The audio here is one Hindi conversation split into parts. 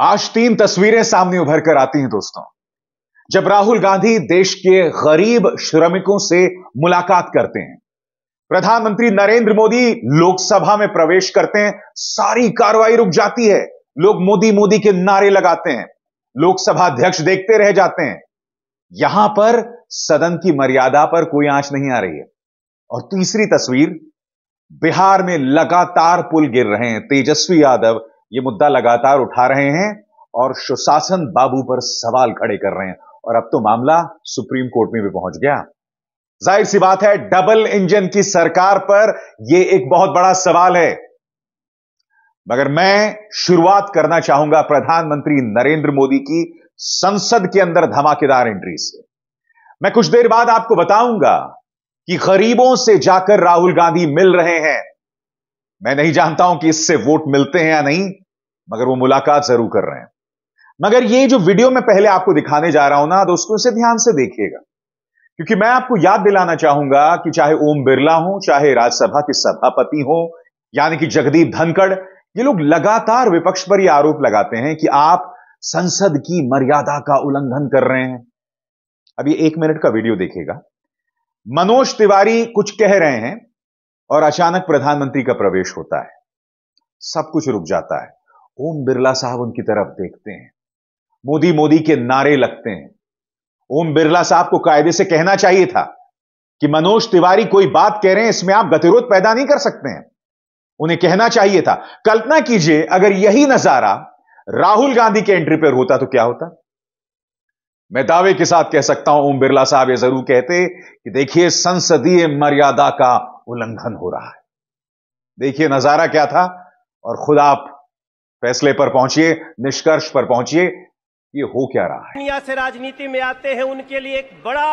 आज तीन तस्वीरें सामने उभर कर आती हैं दोस्तों जब राहुल गांधी देश के गरीब श्रमिकों से मुलाकात करते हैं प्रधानमंत्री नरेंद्र मोदी लोकसभा में प्रवेश करते हैं सारी कार्रवाई रुक जाती है लोग मोदी मोदी के नारे लगाते हैं लोकसभा अध्यक्ष देखते रह जाते हैं यहां पर सदन की मर्यादा पर कोई आंच नहीं आ रही है और तीसरी तस्वीर बिहार में लगातार पुल गिर रहे हैं तेजस्वी यादव ये मुद्दा लगातार उठा रहे हैं और सुशासन बाबू पर सवाल खड़े कर रहे हैं और अब तो मामला सुप्रीम कोर्ट में भी पहुंच गया जाहिर सी बात है डबल इंजन की सरकार पर यह एक बहुत बड़ा सवाल है मगर मैं शुरुआत करना चाहूंगा प्रधानमंत्री नरेंद्र मोदी की संसद के अंदर धमाकेदार एंट्री से मैं कुछ देर बाद आपको बताऊंगा कि गरीबों से जाकर राहुल गांधी मिल रहे हैं मैं नहीं जानता हूं कि इससे वोट मिलते हैं या नहीं मगर वो मुलाकात जरूर कर रहे हैं मगर ये जो वीडियो मैं पहले आपको दिखाने जा रहा हूं ना दोस्तों इसे ध्यान से देखिएगा क्योंकि मैं आपको याद दिलाना चाहूंगा कि चाहे ओम बिरला हो चाहे राज्यसभा के सभापति हो यानी कि जगदीप धनखड़ ये लोग लगातार विपक्ष पर यह आरोप लगाते हैं कि आप संसद की मर्यादा का उल्लंघन कर रहे हैं अब ये एक मिनट का वीडियो देखेगा मनोज तिवारी कुछ कह रहे हैं और अचानक प्रधानमंत्री का प्रवेश होता है सब कुछ रुक जाता है ओम बिरला साहब उनकी तरफ देखते हैं मोदी मोदी के नारे लगते हैं ओम बिरला साहब को कायदे से कहना चाहिए था कि मनोज तिवारी कोई बात कह रहे हैं इसमें आप गतिरोध पैदा नहीं कर सकते हैं उन्हें कहना चाहिए था कल्पना कीजिए अगर यही नजारा राहुल गांधी के एंट्री पर होता तो क्या होता मैं दावे के साथ कह सकता हूं ओम बिरला साहब ये जरूर कहते कि देखिए संसदीय मर्यादा का उल्लंघन हो रहा है देखिए नजारा क्या था और खुद आप फैसले पर पहुंचिए निष्कर्ष पर पहुंचिए ये हो क्या रहा है दुनिया से राजनीति में आते हैं उनके लिए एक बड़ा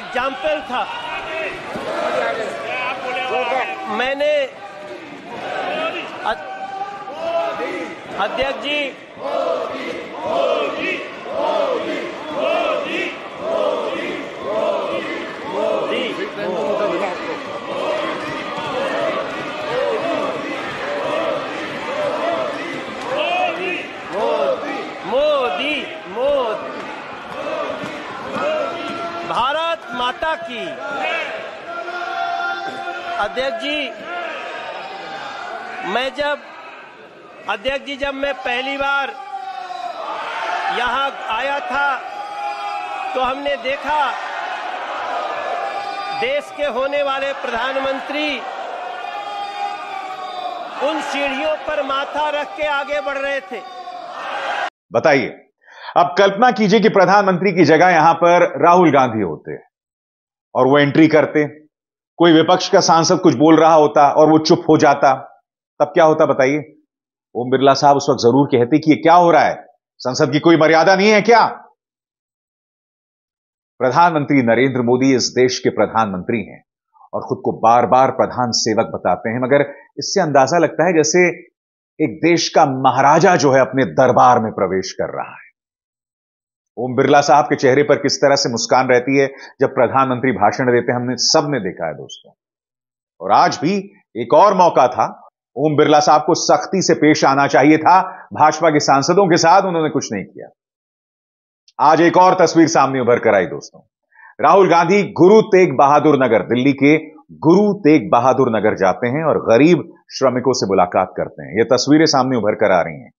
एग्जाम्पल था मैंने अध्यक्ष जी अध्यक्ष जी जब मैं पहली बार यहाँ आया था तो हमने देखा देश के होने वाले प्रधानमंत्री उन सीढ़ियों पर माथा रख के आगे बढ़ रहे थे बताइए अब कल्पना कीजिए कि प्रधानमंत्री की जगह यहां पर राहुल गांधी होते और वो एंट्री करते कोई विपक्ष का सांसद कुछ बोल रहा होता और वो चुप हो जाता तब क्या होता बताइए ओम बिरला साहब उस वक्त जरूर कहते कि ये क्या हो रहा है संसद की कोई मर्यादा नहीं है क्या प्रधानमंत्री नरेंद्र मोदी इस देश के प्रधानमंत्री हैं और खुद को बार बार प्रधान सेवक बताते हैं मगर इससे अंदाजा लगता है जैसे एक देश का महाराजा जो है अपने दरबार में प्रवेश कर रहा है ओम बिरला साहब के चेहरे पर किस तरह से मुस्कान रहती है जब प्रधानमंत्री भाषण देते हैं हमने सबने देखा है दोस्तों और आज भी एक और मौका था ओम बिरला साहब को सख्ती से पेश आना चाहिए था भाजपा के सांसदों के साथ उन्होंने कुछ नहीं किया आज एक और तस्वीर सामने उभर कर आई दोस्तों राहुल गांधी गुरु तेग बहादुर नगर दिल्ली के गुरु तेग बहादुर नगर जाते हैं और गरीब श्रमिकों से मुलाकात करते हैं ये तस्वीरें सामने उभर कर आ रही हैं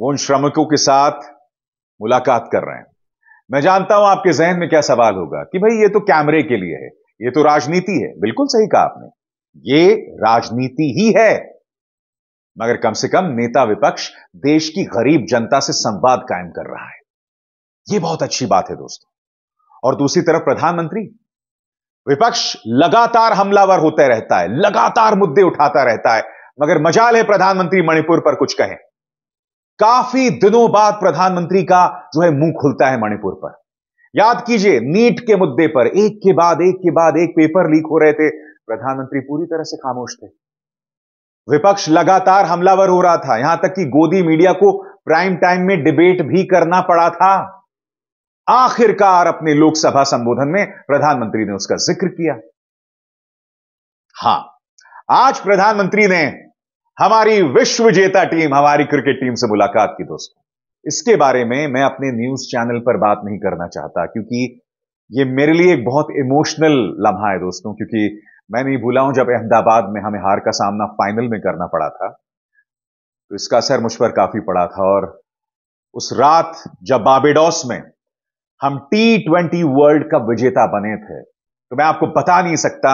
वो उन श्रमिकों के साथ मुलाकात कर रहे हैं मैं जानता हूं आपके जहन में क्या सवाल होगा कि भाई ये तो कैमरे के लिए है ये तो राजनीति है बिल्कुल सही कहा आपने ये राजनीति ही है मगर कम से कम नेता विपक्ष देश की गरीब जनता से संवाद कायम कर रहा है यह बहुत अच्छी बात है दोस्तों और दूसरी तरफ प्रधानमंत्री विपक्ष लगातार हमलावर होते रहता है लगातार मुद्दे उठाता रहता है मगर मजाल है प्रधानमंत्री मणिपुर पर कुछ कहें काफी दिनों बाद प्रधानमंत्री का जो है मुंह खुलता है मणिपुर पर याद कीजिए नीट के मुद्दे पर एक के बाद एक के बाद एक पेपर लीक हो रहे थे प्रधानमंत्री पूरी तरह से खामोश थे विपक्ष लगातार हमलावर हो रहा था यहां तक कि गोदी मीडिया को प्राइम टाइम में डिबेट भी करना पड़ा था आखिरकार अपने लोकसभा संबोधन में प्रधानमंत्री ने उसका जिक्र किया हां आज प्रधानमंत्री ने हमारी विश्व जेता टीम हमारी क्रिकेट टीम से मुलाकात की दोस्तों इसके बारे में मैं अपने न्यूज चैनल पर बात नहीं करना चाहता क्योंकि ये मेरे लिए एक बहुत इमोशनल लम्हा है दोस्तों क्योंकि मैं नहीं भूला हूं जब अहमदाबाद में हमें हार का सामना फाइनल में करना पड़ा था तो इसका असर मुझ पर काफी पड़ा था और उस रात जब बाबेडोस में हम टी ट्वेंटी वर्ल्ड कप विजेता बने थे तो मैं आपको बता नहीं सकता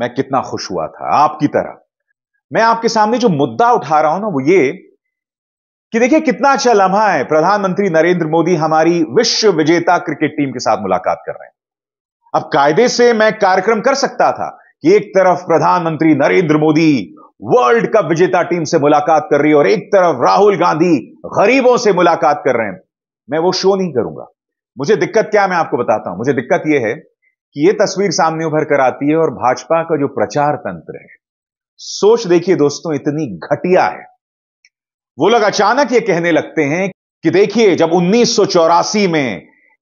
मैं कितना खुश हुआ था आपकी तरह मैं आपके सामने जो मुद्दा उठा रहा हूं ना वो ये कि देखिए कितना अच्छा लम्हा है प्रधानमंत्री नरेंद्र मोदी हमारी विश्व विजेता क्रिकेट टीम के साथ मुलाकात कर रहे हैं अब कायदे से मैं कार्यक्रम कर सकता था कि एक तरफ प्रधानमंत्री नरेंद्र मोदी वर्ल्ड कप विजेता टीम से मुलाकात कर रही है और एक तरफ राहुल गांधी गरीबों से मुलाकात कर रहे हैं मैं वो शो नहीं करूंगा मुझे दिक्कत क्या मैं आपको बताता हूं मुझे दिक्कत यह है कि यह तस्वीर सामने उभर कर आती है और भाजपा का जो प्रचार तंत्र है सोच देखिए दोस्तों इतनी घटिया है वो लोग अचानक ये कहने लगते हैं कि देखिए जब उन्नीस में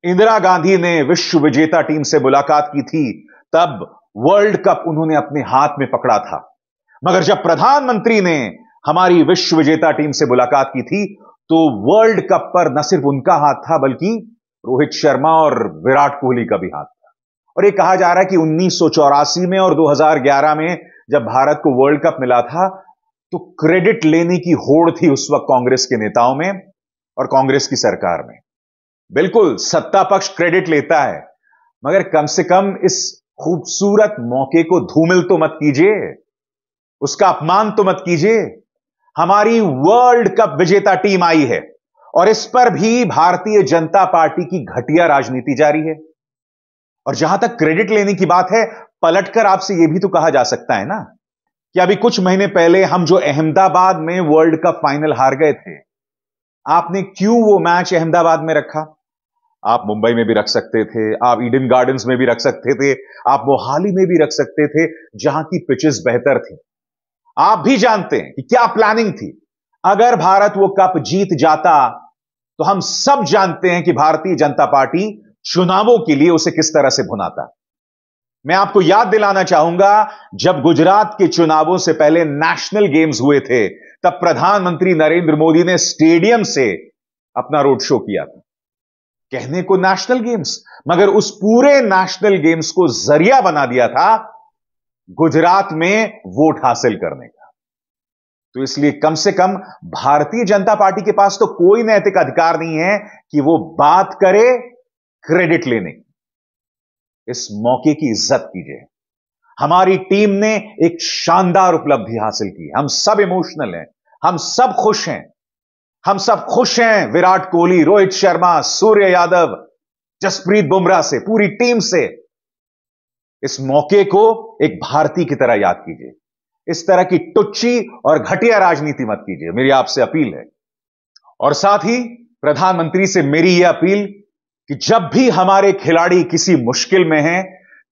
इंदिरा गांधी ने विश्व विजेता टीम से मुलाकात की थी तब वर्ल्ड कप उन्होंने अपने हाथ में पकड़ा था मगर जब प्रधानमंत्री ने हमारी विश्व विजेता टीम से मुलाकात की थी तो वर्ल्ड कप पर न सिर्फ उनका हाथ था बल्कि रोहित शर्मा और विराट कोहली का भी हाथ था और ये कहा जा रहा है कि उन्नीस में और 2011 में जब भारत को वर्ल्ड कप मिला था तो क्रेडिट लेने की होड़ थी उस वक्त कांग्रेस के नेताओं में और कांग्रेस की सरकार में बिल्कुल सत्ता पक्ष क्रेडिट लेता है मगर कम से कम इस खूबसूरत मौके को धूमिल तो मत कीजिए उसका अपमान तो मत कीजिए हमारी वर्ल्ड कप विजेता टीम आई है और इस पर भी भारतीय जनता पार्टी की घटिया राजनीति जारी है और जहां तक क्रेडिट लेने की बात है पलटकर आपसे यह भी तो कहा जा सकता है ना कि अभी कुछ महीने पहले हम जो अहमदाबाद में वर्ल्ड कप फाइनल हार गए थे आपने क्यों वो मैच अहमदाबाद में रखा आप मुंबई में भी रख सकते थे आप ईडन गार्डन्स में भी रख सकते थे आप मोहाली में भी रख सकते थे जहां की पिचेस बेहतर थी आप भी जानते हैं कि क्या प्लानिंग थी अगर भारत वो कप जीत जाता तो हम सब जानते हैं कि भारतीय जनता पार्टी चुनावों के लिए उसे किस तरह से भुनाता मैं आपको याद दिलाना चाहूंगा जब गुजरात के चुनावों से पहले नेशनल गेम्स हुए थे तब प्रधानमंत्री नरेंद्र मोदी ने स्टेडियम से अपना रोड शो किया था कहने को नेशनल गेम्स मगर उस पूरे नेशनल गेम्स को जरिया बना दिया था गुजरात में वोट हासिल करने का तो इसलिए कम से कम भारतीय जनता पार्टी के पास तो कोई नैतिक अधिकार नहीं है कि वो बात करे क्रेडिट लेने की इस मौके की इज्जत कीजिए हमारी टीम ने एक शानदार उपलब्धि हासिल की हम सब इमोशनल हैं हम सब खुश हैं हम सब खुश हैं विराट कोहली रोहित शर्मा सूर्य यादव जसप्रीत बुमराह से पूरी टीम से इस मौके को एक भारतीय की तरह याद कीजिए इस तरह की टुच्ची और घटिया राजनीति मत कीजिए मेरी आपसे अपील है और साथ ही प्रधानमंत्री से मेरी यह अपील कि जब भी हमारे खिलाड़ी किसी मुश्किल में हैं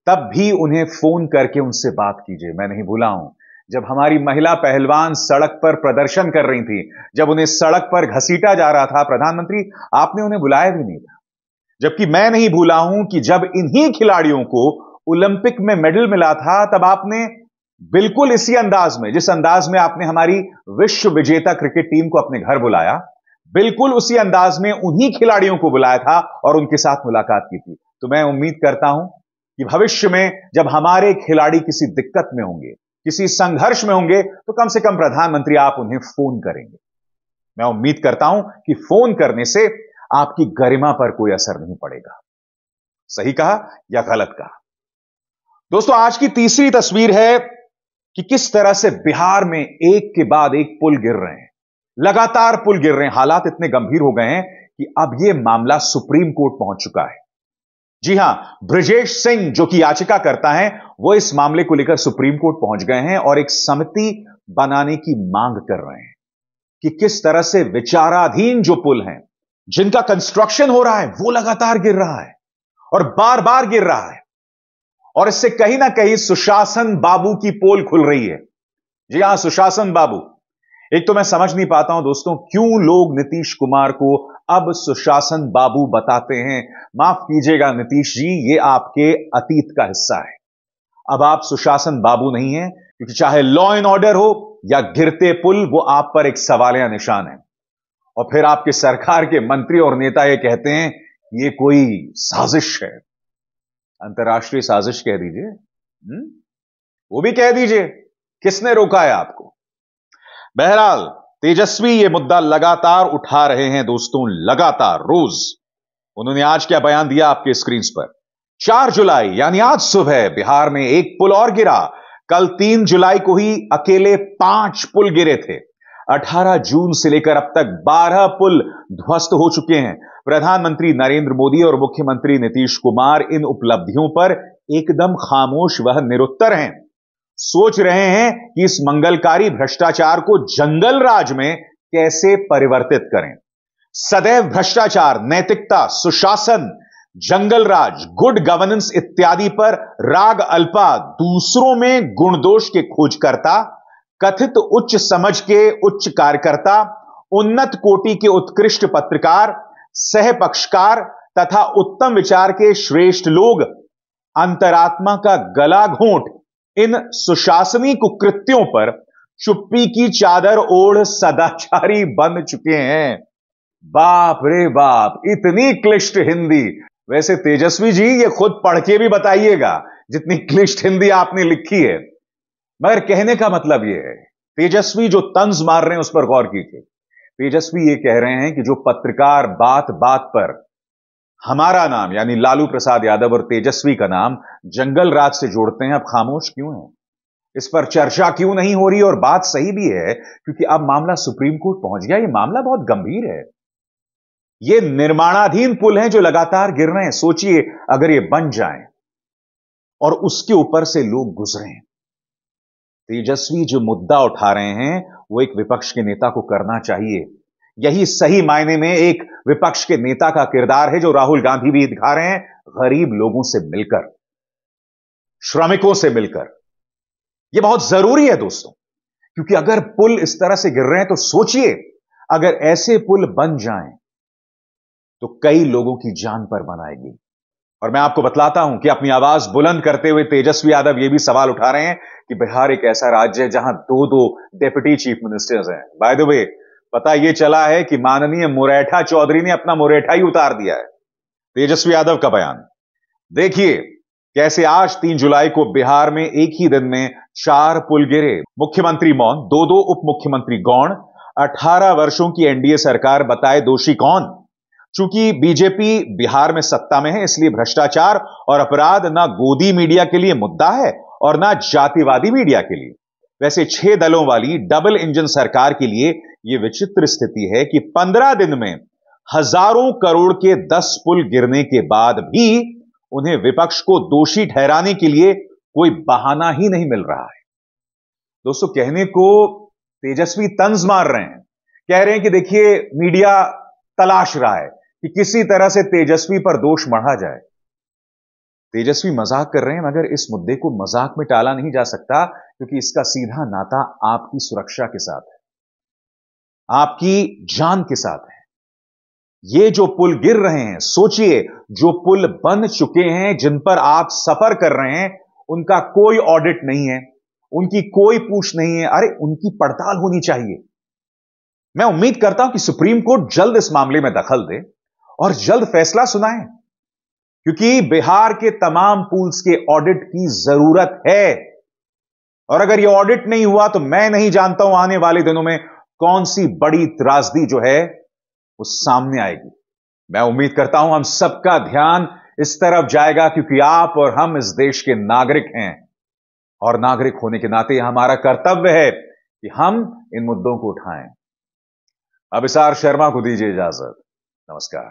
तब भी उन्हें फोन करके उनसे बात कीजिए मैं नहीं भूला हूं जब हमारी महिला पहलवान सड़क पर प्रदर्शन कर रही थी जब उन्हें सड़क पर घसीटा जा रहा था प्रधानमंत्री आपने उन्हें बुलाया भी नहीं था जबकि मैं नहीं भूला हूं कि जब इन्हीं खिलाड़ियों को ओलंपिक में मेडल मिला था तब आपने बिल्कुल इसी अंदाज में जिस अंदाज में आपने हमारी विश्व विजेता क्रिकेट टीम को अपने घर बुलाया बिल्कुल उसी अंदाज में उन्हीं खिलाड़ियों को बुलाया था और उनके साथ मुलाकात की थी तो मैं उम्मीद करता हूं कि भविष्य में जब हमारे खिलाड़ी किसी दिक्कत में होंगे किसी संघर्ष में होंगे तो कम से कम प्रधानमंत्री आप उन्हें फोन करेंगे मैं उम्मीद करता हूं कि फोन करने से आपकी गरिमा पर कोई असर नहीं पड़ेगा सही कहा या गलत कहा दोस्तों आज की तीसरी तस्वीर है कि किस तरह से बिहार में एक के बाद एक पुल गिर रहे हैं लगातार पुल गिर रहे हैं हालात इतने गंभीर हो गए हैं कि अब यह मामला सुप्रीम कोर्ट पहुंच चुका है जी हां ब्रजेश सिंह जो कि याचिका करता है वो इस मामले को लेकर सुप्रीम कोर्ट पहुंच गए हैं और एक समिति बनाने की मांग कर रहे हैं कि किस तरह से विचाराधीन जो पुल हैं जिनका कंस्ट्रक्शन हो रहा है वो लगातार गिर रहा है और बार बार गिर रहा है और इससे कहीं ना कहीं सुशासन बाबू की पोल खुल रही है जी हां सुशासन बाबू एक तो मैं समझ नहीं पाता हूं दोस्तों क्यों लोग नीतीश कुमार को अब सुशासन बाबू बताते हैं माफ कीजिएगा नीतीश जी ये आपके अतीत का हिस्सा है अब आप सुशासन बाबू नहीं है क्योंकि चाहे लॉ एंड ऑर्डर हो या गिरते पुल वो आप पर एक सवालिया निशान है और फिर आपके सरकार के मंत्री और नेता ये कहते हैं ये कोई साजिश है अंतर्राष्ट्रीय साजिश कह दीजिए हम्म? वो भी कह दीजिए किसने रोका है आपको बहरहाल तेजस्वी ये मुद्दा लगातार उठा रहे हैं दोस्तों लगातार रोज उन्होंने आज क्या बयान दिया आपके स्क्रीन पर चार जुलाई यानी आज सुबह बिहार में एक पुल और गिरा कल तीन जुलाई को ही अकेले पांच पुल गिरे थे 18 जून से लेकर अब तक 12 पुल ध्वस्त हो चुके हैं प्रधानमंत्री नरेंद्र मोदी और मुख्यमंत्री नीतीश कुमार इन उपलब्धियों पर एकदम खामोश वह निरुत्तर हैं सोच रहे हैं कि इस मंगलकारी भ्रष्टाचार को जंगल राज में कैसे परिवर्तित करें सदैव भ्रष्टाचार नैतिकता सुशासन जंगल राज गुड गवर्नेंस इत्यादि पर राग अल्पा दूसरों में गुण दोष के खोजकर्ता कथित उच्च समझ के उच्च कार्यकर्ता उन्नत कोटि के उत्कृष्ट पत्रकार सहपक्षकार तथा उत्तम विचार के श्रेष्ठ लोग अंतरात्मा का गला घोंट इन सुशासनी कुकृत्यों पर चुप्पी की चादर ओढ़ सदाचारी बन चुके हैं बाप रे बाप इतनी क्लिष्ट हिंदी वैसे तेजस्वी जी ये खुद पढ़ के भी बताइएगा जितनी क्लिष्ट हिंदी आपने लिखी है मगर कहने का मतलब यह है तेजस्वी जो तंज मार रहे हैं उस पर गौर कीजिए तेजस्वी ये कह रहे हैं कि जो पत्रकार बात बात पर हमारा नाम यानी लालू प्रसाद यादव और तेजस्वी का नाम जंगल राज से जोड़ते हैं अब खामोश क्यों है इस पर चर्चा क्यों नहीं हो रही और बात सही भी है क्योंकि अब मामला सुप्रीम कोर्ट पहुंच गया यह मामला बहुत गंभीर है ये निर्माणाधीन पुल है जो लगातार गिर रहे हैं सोचिए अगर ये बन जाए और उसके ऊपर से लोग गुजरे तेजस्वी जो मुद्दा उठा रहे हैं वो एक विपक्ष के नेता को करना चाहिए यही सही मायने में एक विपक्ष के नेता का किरदार है जो राहुल गांधी भी दिखा रहे हैं गरीब लोगों से मिलकर श्रमिकों से मिलकर यह बहुत जरूरी है दोस्तों क्योंकि अगर पुल इस तरह से गिर रहे हैं तो सोचिए अगर ऐसे पुल बन जाएं तो कई लोगों की जान पर बनाएगी और मैं आपको बतलाता हूं कि अपनी आवाज बुलंद करते हुए तेजस्वी यादव यह भी सवाल उठा रहे हैं कि बिहार एक ऐसा राज्य है जहां दो दो डेप्यूटी चीफ मिनिस्टर्स हैं बाय द वे पता यह चला है कि माननीय मुरैठा चौधरी ने अपना मुरैठा ही उतार दिया है तेजस्वी यादव का बयान देखिए कैसे आज तीन जुलाई को बिहार में एक ही दिन में चार पुल गिरे मुख्यमंत्री मौन दो दो उप मुख्यमंत्री गौण अठारह वर्षों की एनडीए सरकार बताए दोषी कौन चूंकि बीजेपी बिहार में सत्ता में है इसलिए भ्रष्टाचार और अपराध ना गोदी मीडिया के लिए मुद्दा है और ना जातिवादी मीडिया के लिए वैसे छह दलों वाली डबल इंजन सरकार के लिए यह विचित्र स्थिति है कि पंद्रह दिन में हजारों करोड़ के दस पुल गिरने के बाद भी उन्हें विपक्ष को दोषी ठहराने के लिए कोई बहाना ही नहीं मिल रहा है दोस्तों कहने को तेजस्वी तंज मार रहे हैं कह रहे हैं कि देखिए मीडिया तलाश रहा है कि किसी तरह से तेजस्वी पर दोष मढ़ा जाए तेजस्वी मजाक कर रहे हैं मगर इस मुद्दे को मजाक में टाला नहीं जा सकता क्योंकि इसका सीधा नाता आपकी सुरक्षा के साथ है आपकी जान के साथ है ये जो पुल गिर रहे हैं सोचिए जो पुल बन चुके हैं जिन पर आप सफर कर रहे हैं उनका कोई ऑडिट नहीं है उनकी कोई पूछ नहीं है अरे उनकी पड़ताल होनी चाहिए मैं उम्मीद करता हूं कि सुप्रीम कोर्ट जल्द इस मामले में दखल दे और जल्द फैसला सुनाएं क्योंकि बिहार के तमाम पूल्स के ऑडिट की जरूरत है और अगर यह ऑडिट नहीं हुआ तो मैं नहीं जानता हूं आने वाले दिनों में कौन सी बड़ी त्रासदी जो है वो सामने आएगी मैं उम्मीद करता हूं हम सबका ध्यान इस तरफ जाएगा क्योंकि आप और हम इस देश के नागरिक हैं और नागरिक होने के नाते हमारा कर्तव्य है कि हम इन मुद्दों को उठाएं अबिसार शर्मा को दीजिए इजाजत नमस्कार